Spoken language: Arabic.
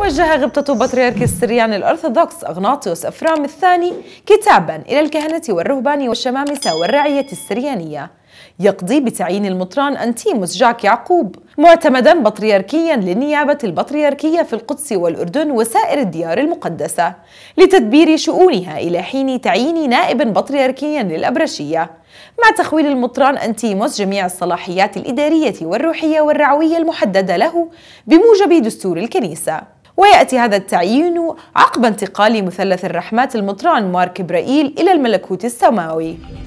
وجه غبطة بطريرك السريان الأرثوذكس أغناطيوس أفرام الثاني كتابا إلى الكهنة والرهبان والشمامسة والرعية السريانية يقضي بتعيين المطران أنتيموس جاك يعقوب معتمدا بطريركيا للنيابة البطريركية في القدس والأردن وسائر الديار المقدسة لتدبير شؤونها إلى حين تعيين نائب بطريركيا للأبرشية مع تخويل المطران أنتيموس جميع الصلاحيات الإدارية والروحية والرعوية المحددة له بموجب دستور الكنيسة ويأتي هذا التعيين عقب انتقال مثلث الرحمات المطران مارك برائيل إلى الملكوت السماوي